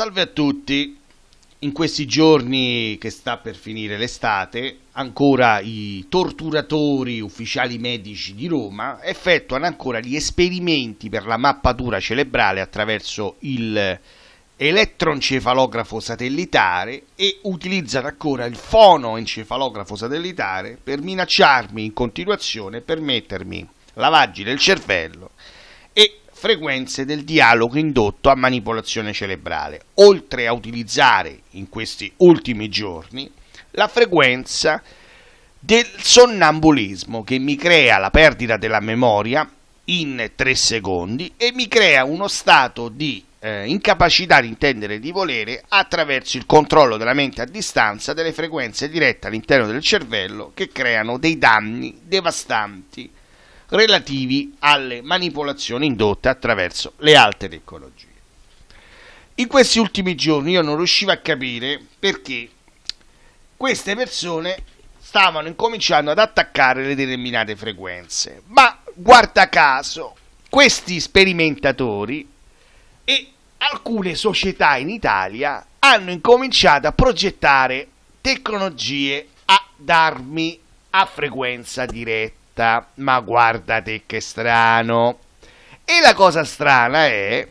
Salve a tutti! In questi giorni che sta per finire l'estate, ancora i torturatori ufficiali medici di Roma effettuano ancora gli esperimenti per la mappatura cerebrale attraverso il elettroencefalografo satellitare e utilizzano ancora il fonoencefalografo satellitare per minacciarmi in continuazione e permettermi lavaggi del cervello e frequenze del dialogo indotto a manipolazione cerebrale, oltre a utilizzare in questi ultimi giorni la frequenza del sonnambulismo che mi crea la perdita della memoria in tre secondi e mi crea uno stato di eh, incapacità di intendere di volere attraverso il controllo della mente a distanza delle frequenze dirette all'interno del cervello che creano dei danni devastanti relativi alle manipolazioni indotte attraverso le alte tecnologie. In questi ultimi giorni io non riuscivo a capire perché queste persone stavano incominciando ad attaccare le determinate frequenze, ma guarda caso questi sperimentatori e alcune società in Italia hanno incominciato a progettare tecnologie ad armi a frequenza diretta testa, ma guardate che strano. E la cosa strana è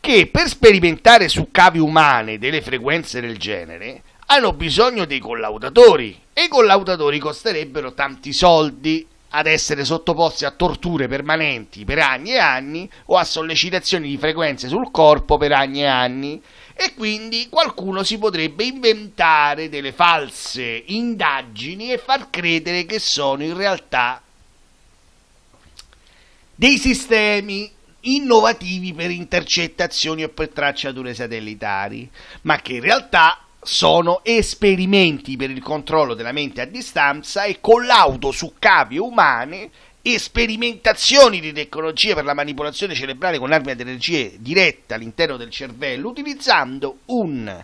che per sperimentare su cavi umane delle frequenze del genere hanno bisogno dei collaudatori e i collaudatori costerebbero tanti soldi ad essere sottoposti a torture permanenti per anni e anni o a sollecitazioni di frequenze sul corpo per anni e anni e quindi qualcuno si potrebbe inventare delle false indagini e far credere che sono in realtà dei sistemi innovativi per intercettazioni o per tracciature satellitari, ma che in realtà sono esperimenti per il controllo della mente a distanza e collaudo su cavie umane sperimentazioni di tecnologie per la manipolazione cerebrale con armi ad energie diretta all'interno del cervello utilizzando un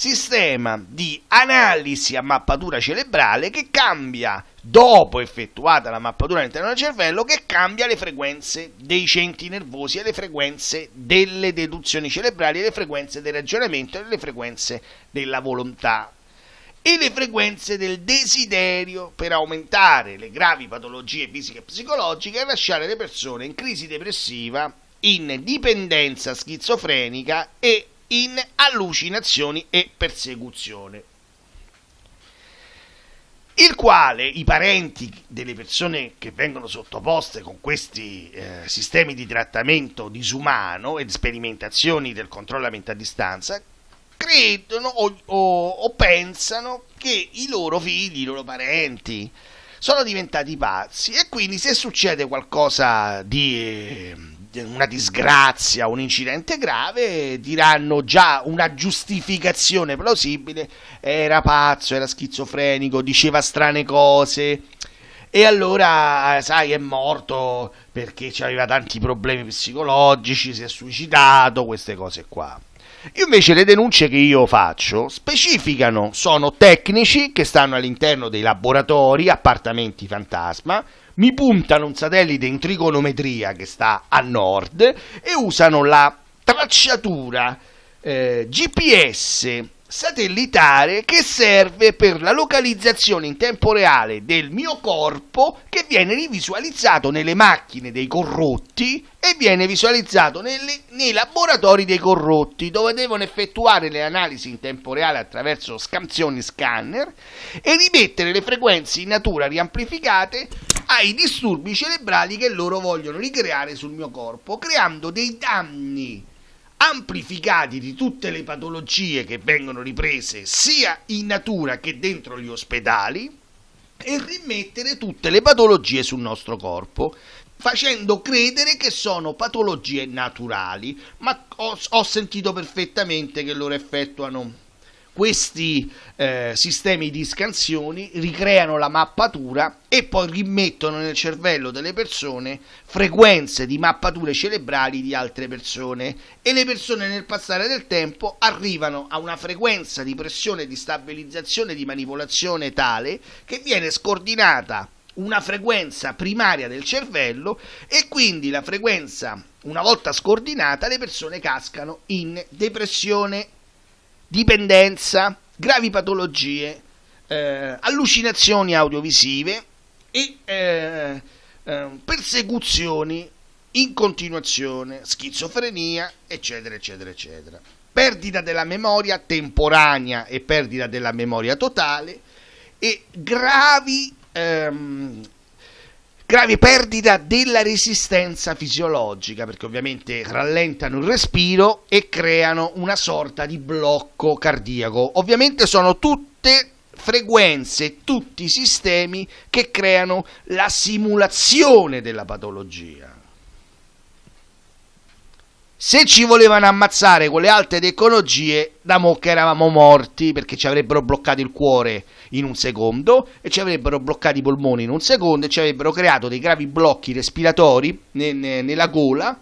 sistema di analisi a mappatura cerebrale che cambia dopo effettuata la mappatura all'interno del cervello che cambia le frequenze dei centri nervosi e le frequenze delle deduzioni cerebrali le frequenze del ragionamento e le frequenze della volontà e le frequenze del desiderio per aumentare le gravi patologie fisiche e psicologiche e lasciare le persone in crisi depressiva, in dipendenza schizofrenica e in allucinazioni e persecuzione. Il quale i parenti delle persone che vengono sottoposte con questi eh, sistemi di trattamento disumano e sperimentazioni del controllo mente a distanza credono o, o, o pensano che i loro figli, i loro parenti, sono diventati pazzi e quindi se succede qualcosa di... Eh, una disgrazia, un incidente grave, diranno già una giustificazione plausibile, era pazzo, era schizofrenico, diceva strane cose. E allora, sai, è morto perché aveva tanti problemi psicologici, si è suicidato, queste cose qua. Io invece le denunce che io faccio specificano, sono tecnici che stanno all'interno dei laboratori, appartamenti fantasma, mi puntano un satellite in trigonometria che sta a nord e usano la tracciatura eh, GPS satellitare che serve per la localizzazione in tempo reale del mio corpo che viene rivisualizzato nelle macchine dei corrotti e viene visualizzato nelle, nei laboratori dei corrotti dove devono effettuare le analisi in tempo reale attraverso scansioni scanner e rimettere le frequenze in natura riamplificate ai disturbi cerebrali che loro vogliono ricreare sul mio corpo creando dei danni amplificati di tutte le patologie che vengono riprese sia in natura che dentro gli ospedali e rimettere tutte le patologie sul nostro corpo facendo credere che sono patologie naturali, ma ho, ho sentito perfettamente che loro effettuano questi eh, sistemi di scansioni ricreano la mappatura e poi rimettono nel cervello delle persone frequenze di mappature cerebrali di altre persone e le persone nel passare del tempo arrivano a una frequenza di pressione, di stabilizzazione, di manipolazione tale che viene scordinata una frequenza primaria del cervello e quindi la frequenza una volta scordinata le persone cascano in depressione dipendenza, gravi patologie, eh, allucinazioni audiovisive e eh, eh, persecuzioni in continuazione, schizofrenia, eccetera, eccetera, eccetera. Perdita della memoria temporanea e perdita della memoria totale e gravi ehm, grave perdita della resistenza fisiologica, perché ovviamente rallentano il respiro e creano una sorta di blocco cardiaco. Ovviamente sono tutte frequenze, tutti i sistemi che creano la simulazione della patologia. Se ci volevano ammazzare con le alte tecnologie, da mocca eravamo morti perché ci avrebbero bloccato il cuore in un secondo e ci avrebbero bloccato i polmoni in un secondo e ci avrebbero creato dei gravi blocchi respiratori ne, ne, nella gola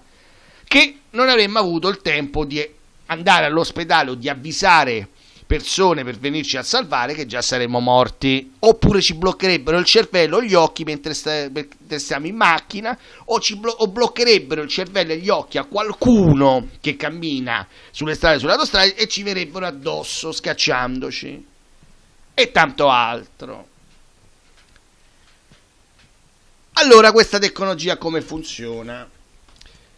che non avremmo avuto il tempo di andare all'ospedale o di avvisare persone per venirci a salvare che già saremmo morti. Oppure ci bloccherebbero il cervello e gli occhi mentre, sta, mentre stiamo in macchina, o, blo- o, bloccherebbero il cervello e gli occhi a qualcuno che cammina sulle strade, sull'autostrada e ci verrebbero addosso scacciandoci. E tanto altro. Allora questa tecnologia come funziona?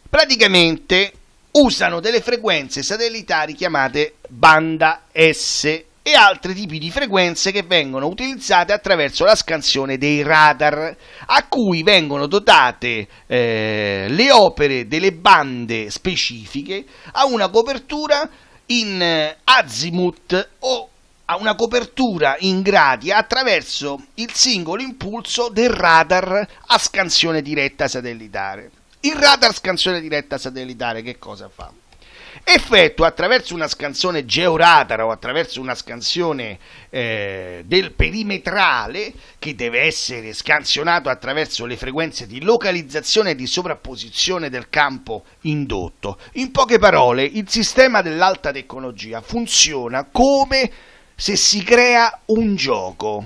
Praticamente usano delle frequenze satellitari chiamate banda S e altri tipi di frequenze che vengono utilizzate attraverso la scansione dei radar, a cui vengono dotate eh, le opere delle bande specifiche a una copertura in eh, azimuth o a una copertura in gradi attraverso il singolo impulso del radar a scansione diretta satellitare. Il radar scansione diretta satellitare che cosa fa? effettua attraverso una scansione georadar o attraverso una scansione eh, del perimetrale che deve essere scansionato attraverso le frequenze di localizzazione e di sovrapposizione del campo indotto. In poche parole, il sistema dell'alta tecnologia funziona come se si crea un gioco.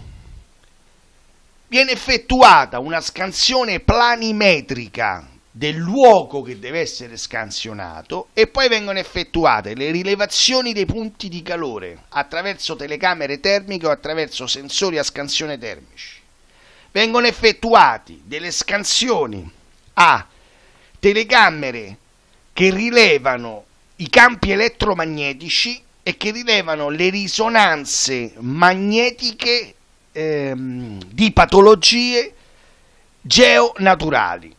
Viene effettuata una scansione planimetrica del luogo che deve essere scansionato e poi vengono effettuate le rilevazioni dei punti di calore attraverso telecamere termiche o attraverso sensori a scansione termici. Vengono effettuate delle scansioni a telecamere che rilevano i campi elettromagnetici e che rilevano le risonanze magnetiche ehm, di patologie geonaturali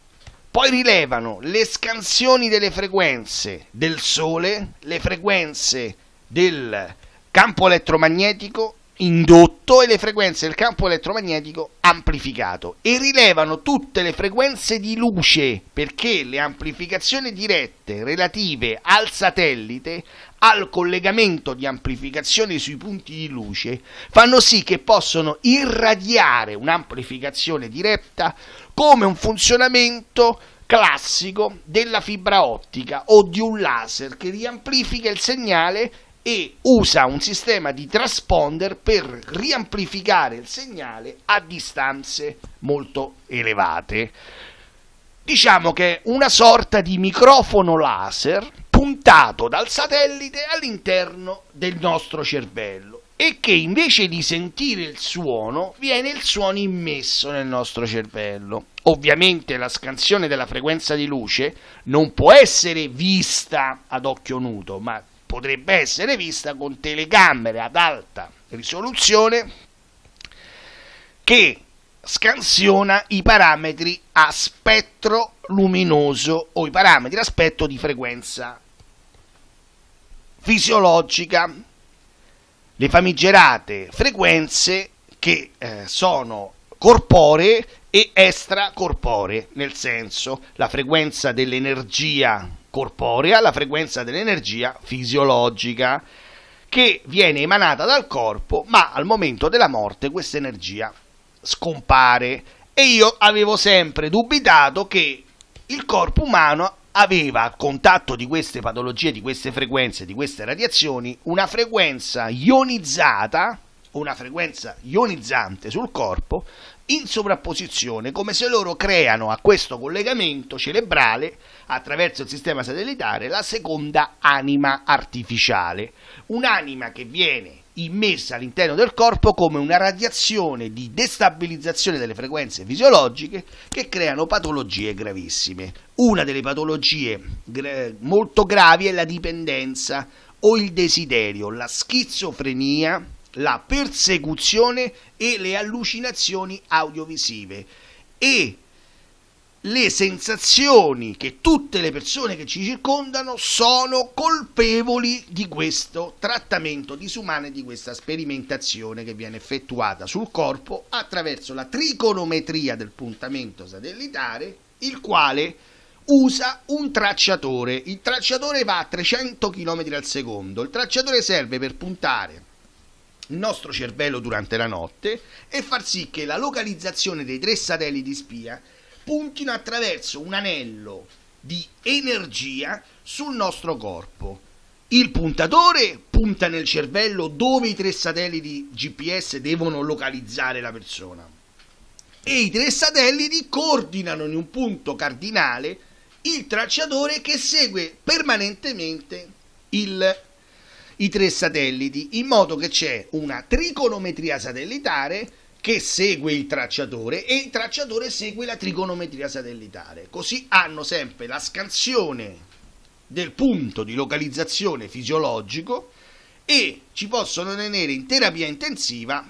poi rilevano le scansioni delle frequenze del Sole, le frequenze del campo elettromagnetico indotto e le frequenze del campo elettromagnetico amplificato e rilevano tutte le frequenze di luce perché le amplificazioni dirette relative al satellite al collegamento di amplificazione sui punti di luce fanno sì che possono irradiare un'amplificazione diretta come un funzionamento classico della fibra ottica o di un laser che riamplifica il segnale e usa un sistema di transponder per riamplificare il segnale a distanze molto elevate. Diciamo che è una sorta di microfono laser puntato dal satellite all'interno del nostro cervello e che invece di sentire il suono viene il suono immesso nel nostro cervello. Ovviamente la scansione della frequenza di luce non può essere vista ad occhio nudo, ma potrebbe essere vista con telecamere ad alta risoluzione che scansiona i parametri a spettro luminoso o i parametri a spettro di frequenza fisiologica, le famigerate frequenze che eh, sono corporee e extracorporee, nel senso la frequenza dell'energia corporea la frequenza dell'energia fisiologica che viene emanata dal corpo, ma al momento della morte questa energia scompare. E io avevo sempre dubitato che il corpo umano aveva a contatto di queste patologie, di queste frequenze, di queste radiazioni, una frequenza ionizzata, una frequenza ionizzante sul corpo, in sovrapposizione, come se loro creano a questo collegamento cerebrale, attraverso il sistema satellitare, la seconda anima artificiale, un'anima che viene immessa all'interno del corpo come una radiazione di destabilizzazione delle frequenze fisiologiche che creano patologie gravissime. Una delle patologie molto gravi è la dipendenza o il desiderio, la schizofrenia la persecuzione e le allucinazioni audiovisive e le sensazioni che tutte le persone che ci circondano sono colpevoli di questo trattamento disumano e di questa sperimentazione che viene effettuata sul corpo attraverso la trigonometria del puntamento satellitare, il quale usa un tracciatore. Il tracciatore va a 300 km al secondo. Il tracciatore serve per puntare il nostro cervello durante la notte e far sì che la localizzazione dei tre satelliti spia puntino attraverso un anello di energia sul nostro corpo. Il puntatore punta nel cervello dove i tre satelliti GPS devono localizzare la persona e i tre satelliti coordinano in un punto cardinale il tracciatore che segue permanentemente il i tre satelliti in modo che c'è una trigonometria satellitare che segue il tracciatore e il tracciatore segue la trigonometria satellitare. Così hanno sempre la scansione del punto di localizzazione fisiologico e ci possono tenere in terapia intensiva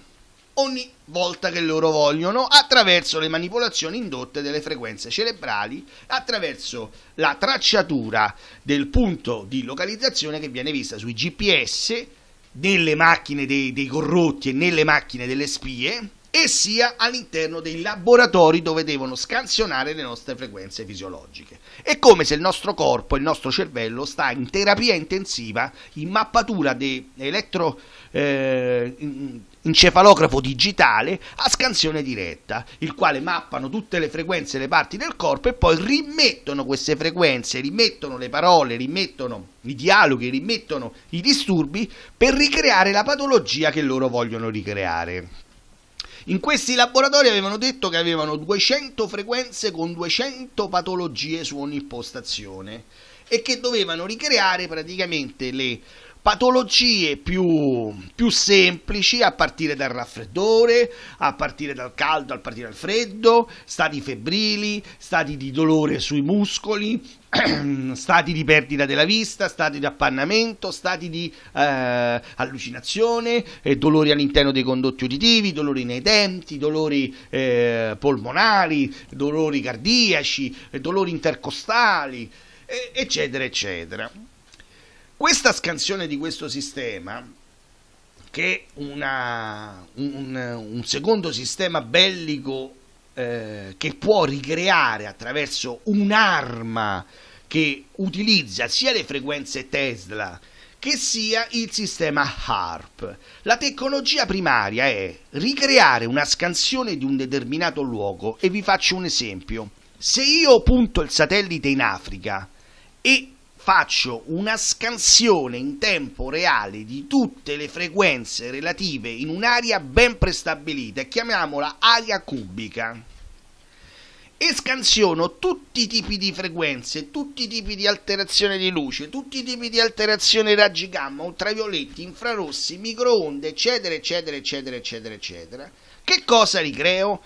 ogni volta che loro vogliono attraverso le manipolazioni indotte delle frequenze cerebrali, attraverso la tracciatura del punto di localizzazione che viene vista sui GPS nelle macchine dei, dei corrotti e nelle macchine delle spie e sia all'interno dei laboratori dove devono scansionare le nostre frequenze fisiologiche. È come se il nostro corpo, il nostro cervello sta in terapia intensiva, in mappatura di elettro... Eh, encefalografo digitale a scansione diretta, il quale mappano tutte le frequenze e le parti del corpo e poi rimettono queste frequenze, rimettono le parole, rimettono i dialoghi, rimettono i disturbi per ricreare la patologia che loro vogliono ricreare. In questi laboratori avevano detto che avevano 200 frequenze con 200 patologie su ogni postazione e che dovevano ricreare praticamente le patologie più, più, semplici a partire dal raffreddore, a partire dal caldo, a partire dal freddo, stati febbrili, stati di dolore sui muscoli, stati di perdita della vista, stati di appannamento, stati di eh, allucinazione, eh, dolori all'interno dei condotti uditivi, dolori nei denti, dolori eh, polmonari, dolori cardiaci, eh, dolori intercostali, eccetera, eccetera. Questa scansione di questo sistema, che una, un, un secondo sistema bellico eh, che può ricreare attraverso un'arma che utilizza sia le frequenze Tesla che sia il sistema HARP. La tecnologia primaria è ricreare una scansione di un determinato luogo e vi faccio un esempio. Se io punto il satellite in Africa e faccio una scansione in tempo reale di tutte le frequenze relative in un'area ben prestabilita e chiamiamola area cubica e scansiono tutti i tipi di frequenze, tutti i tipi di alterazione di luce, tutti i tipi di alterazione raggi gamma, ultravioletti, infrarossi, microonde, eccetera, eccetera, eccetera, eccetera, eccetera. Che cosa ricreo?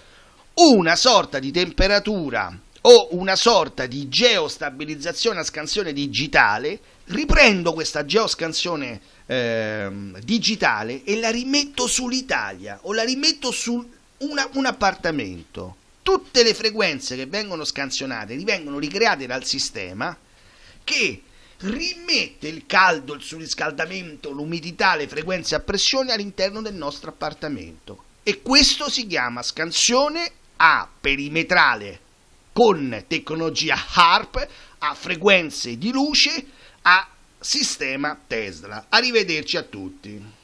Una sorta di temperatura ho una sorta di geostabilizzazione a scansione digitale, riprendo questa geoscansione eh, digitale e la rimetto sull'Italia o la rimetto su una, un appartamento. Tutte le frequenze che vengono scansionate vengono ricreate dal sistema che rimette il caldo, il surriscaldamento, l'umidità, le frequenze a pressione all'interno del nostro appartamento. E questo si chiama scansione a perimetrale con tecnologia HARP a frequenze di luce a sistema Tesla. Arrivederci a tutti.